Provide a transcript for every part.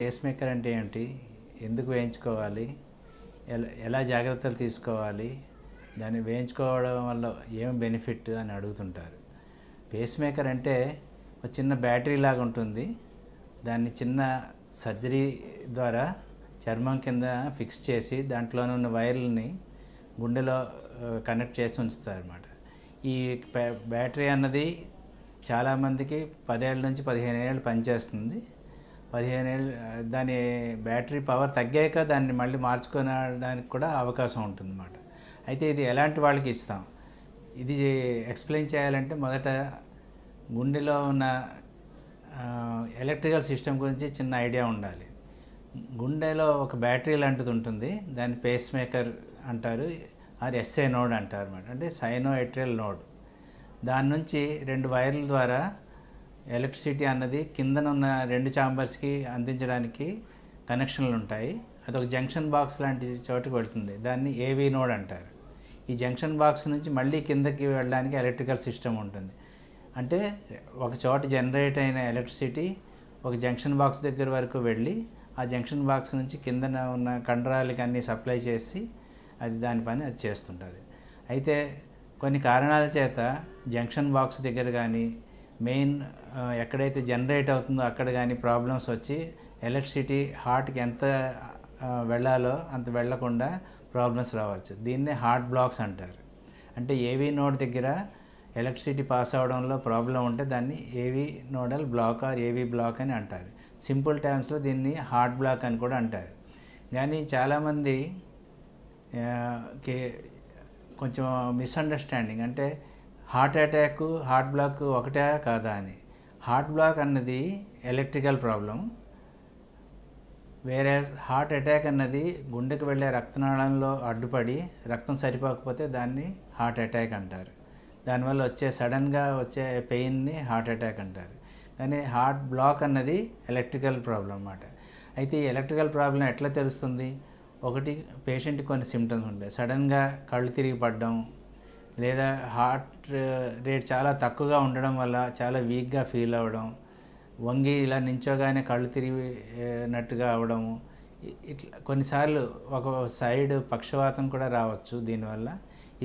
face maker అంటే ఏంటి ఎందుకు వేయించుకోవాలి ఎలా జాగ్రత్తలు తీసుకోవాలి దాన్ని వేయించుకోవడం వల్ల ఏం బెనిఫిట్ అని అడుగుతుంటారు పేస్ మేకర్ అంటే ఒక చిన్న బ్యాటరీ లాగా ఉంటుంది దాన్ని చిన్న సర్జరీ ద్వారా చర్మం కింద ఫిక్స్ చేసి దాంట్లోనే ఉన్న వైర్లని గుండెలో కనెక్ట్ చేసి ఉంచుతారు అనమాట ఈ బ్యాటరీ అన్నది చాలామందికి పదేళ్ళ నుంచి పదిహేను ఏళ్ళు పనిచేస్తుంది పదిహేను ఏళ్ళు దాని బ్యాటరీ పవర్ తగ్గాక దాన్ని మళ్ళీ మార్చుకోవడానికి కూడా అవకాశం ఉంటుందన్నమాట అయితే ఇది ఎలాంటి వాళ్ళకి ఇస్తాం ఇది ఎక్స్ప్లెయిన్ చేయాలంటే మొదట గుండెలో ఉన్న ఎలక్ట్రికల్ సిస్టమ్ గురించి చిన్న ఐడియా ఉండాలి గుండెలో ఒక బ్యాటరీ లాంటిది ఉంటుంది దాన్ని పేస్ మేకర్ అంటారు ఆర్ ఎస్ఏ నోడ్ అంటారు అనమాట అంటే సైనో ఎట్రియల్ నోడ్ దాని నుంచి రెండు వైర్ల ద్వారా ఎలక్ట్రిసిటీ అన్నది కిందనున్న రెండు ఛాంబర్స్కి అందించడానికి కనెక్షన్లు ఉంటాయి ఒక జంక్షన్ బాక్స్ లాంటి చోటుకు వెళ్తుంది దాన్ని ఏవీ నోడ్ అంటారు ఈ జంక్షన్ బాక్స్ నుంచి మళ్ళీ కిందకి వెళ్ళడానికి ఎలక్ట్రికల్ సిస్టమ్ ఉంటుంది అంటే ఒక చోట జనరేట్ అయిన ఎలక్ట్రిసిటీ ఒక జంక్షన్ బాక్స్ దగ్గర వరకు వెళ్ళి ఆ జంక్షన్ బాక్స్ నుంచి కిందన ఉన్న కండరాలకి అన్నీ సప్లై చేసి అది దాని పని అది చేస్తుంటుంది అయితే కొన్ని కారణాల చేత జంక్షన్ బాక్స్ దగ్గర కానీ మెయిన్ ఎక్కడైతే జనరేట్ అవుతుందో అక్కడ కానీ ప్రాబ్లమ్స్ వచ్చి ఎలక్ట్రిసిటీ హార్ట్కి ఎంత వెళ్ళాలో అంత వెళ్లకుండా ప్రాబ్లమ్స్ రావచ్చు దీన్నే హార్ట్ బ్లాక్స్ అంటారు అంటే ఏవీ నోడ్ దగ్గర ఎలక్ట్రిసిటీ పాస్ అవడంలో ప్రాబ్లం ఉంటే దాన్ని AV nodal block or AV block అని అంటారు సింపుల్ టైమ్స్లో దీన్ని హార్ట్ బ్లాక్ అని కూడా అంటారు కానీ చాలామంది కొంచెం మిస్అండర్స్టాండింగ్ అంటే హార్ట్ అటాక్ హార్ట్ బ్లాక్ ఒకటే కాదా అని హార్ట్ బ్లాక్ అన్నది ఎలక్ట్రికల్ ప్రాబ్లం వేరే హార్ట్ అటాక్ అన్నది గుండెకు వెళ్ళే రక్తనాళంలో అడ్డుపడి రక్తం సరిపోకపోతే దాన్ని హార్ట్ అటాక్ అంటారు దానివల్ల వచ్చే సడన్గా వచ్చే పెయిన్ని హార్ట్ అటాక్ అంటారు కానీ హార్ట్ బ్లాక్ అన్నది ఎలక్ట్రికల్ ప్రాబ్లం అన్నమాట అయితే ఈ ఎలక్ట్రికల్ ప్రాబ్లం ఎట్లా తెలుస్తుంది ఒకటి పేషెంట్కి కొన్ని సిమ్టమ్స్ ఉంటాయి సడన్గా కళ్ళు తిరిగి పడడం లేదా హార్ట్ రేట్ uh, చాలా తక్కువగా ఉండడం వల్ల చాలా వీక్గా ఫీల్ అవ్వడం వంగి ఇలా నించోగానే కళ్ళు తిరిగినట్టుగా uh, అవ్వడము ఇట్లా కొన్నిసార్లు ఒక సైడ్ పక్షవాతం కూడా రావచ్చు దీనివల్ల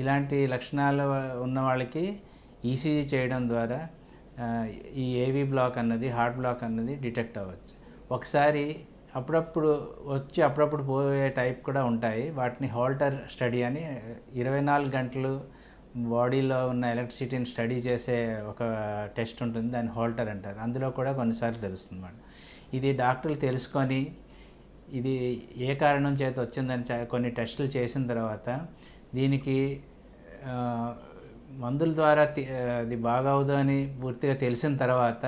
ఇలాంటి లక్షణాలు ఉన్న వాళ్ళకి ఈసీజీ e చేయడం ద్వారా uh, ఈ ఏవీ బ్లాక్ అన్నది హార్ట్ బ్లాక్ అన్నది డిటెక్ట్ అవ్వచ్చు ఒకసారి అప్పుడప్పుడు వచ్చి అప్పుడప్పుడు పోయే టైప్ కూడా ఉంటాయి వాటిని హోల్టర్ స్టడీ అని ఇరవై నాలుగు గంటలు బాడీలో ఉన్న ఎలక్ట్రిసిటీని స్టడీ చేసే ఒక టెస్ట్ ఉంటుంది దాన్ని హోల్టర్ అంటారు అందులో కూడా కొన్నిసార్లు తెలుస్తుంది మేడం ఇది డాక్టర్లు తెలుసుకొని ఇది ఏ కారణం చేత వచ్చిందని కొన్ని టెస్టులు చేసిన తర్వాత దీనికి మందుల ద్వారా అది బాగవదు అని పూర్తిగా తెలిసిన తర్వాత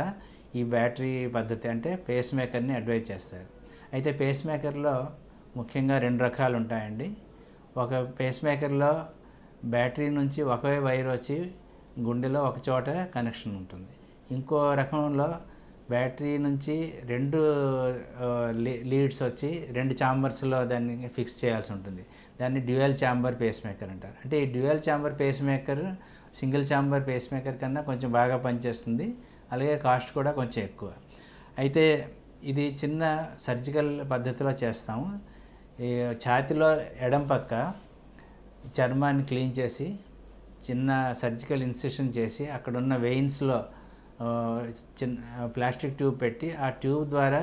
ఈ బ్యాటరీ పద్ధతి అంటే పేస్ మేకర్ని అడ్వైజ్ చేస్తారు అయితే పేస్ మేకర్లో ముఖ్యంగా రెండు రకాలు ఉంటాయండి ఒక పేస్ మేకర్లో బ్యాటరీ నుంచి ఒకే వైర్ వచ్చి గుండెలో ఒక చోట కనెక్షన్ ఉంటుంది ఇంకో రకంలో బ్యాటరీ నుంచి రెండు లీడ్స్ వచ్చి రెండు ఛాంబర్స్లో దాన్ని ఫిక్స్ చేయాల్సి ఉంటుంది దాన్ని డ్యూయల్ ఛాంబర్ పేస్ మేకర్ అంటారు అంటే ఈ dual chamber pace maker single chamber pace maker కన్నా కొంచెం బాగా పనిచేస్తుంది అలాగే కాస్ట్ కూడా కొంచెం ఎక్కువ అయితే ఇది చిన్న సర్జికల్ పద్ధతిలో చేస్తాము ఛాతిలో ఎడం పక్క చర్మాన్ని క్లీన్ చేసి చిన్న సర్జికల్ ఇన్సెషన్ చేసి అక్కడున్న వెయిన్స్లో చిన్న ప్లాస్టిక్ ట్యూబ్ పెట్టి ఆ ట్యూబ్ ద్వారా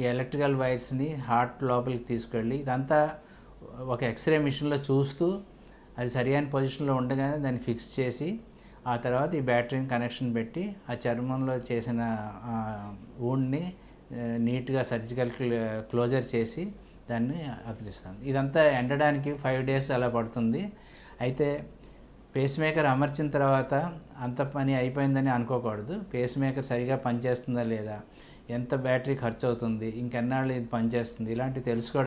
ఈ ఎలక్ట్రికల్ వైర్స్ని హార్ట్ లోపలికి తీసుకెళ్ళి ఇదంతా ఒక ఎక్స్రే మిషన్లో చూస్తూ అది సరియైన పొజిషన్లో ఉండగానే దాన్ని ఫిక్స్ చేసి ఆ తర్వాత ఈ బ్యాటరీని కనెక్షన్ పెట్టి ఆ చర్మంలో చేసిన ఊన్ని నీట్గా సర్జికల్ క్లోజర్ చేసి దాన్ని అతికిస్తాను ఇదంతా ఎండడానికి ఫైవ్ డేస్ అలా పడుతుంది అయితే పేస్ మేకర్ అమర్చిన తర్వాత అంత పని అయిపోయిందని అనుకోకూడదు పేస్ మేకర్ సరిగా పనిచేస్తుందా లేదా ఎంత బ్యాటరీ ఖర్చు అవుతుంది ఇంకెన్నాళ్ళు ఇది పనిచేస్తుంది ఇలాంటివి తెలుసుకోవడం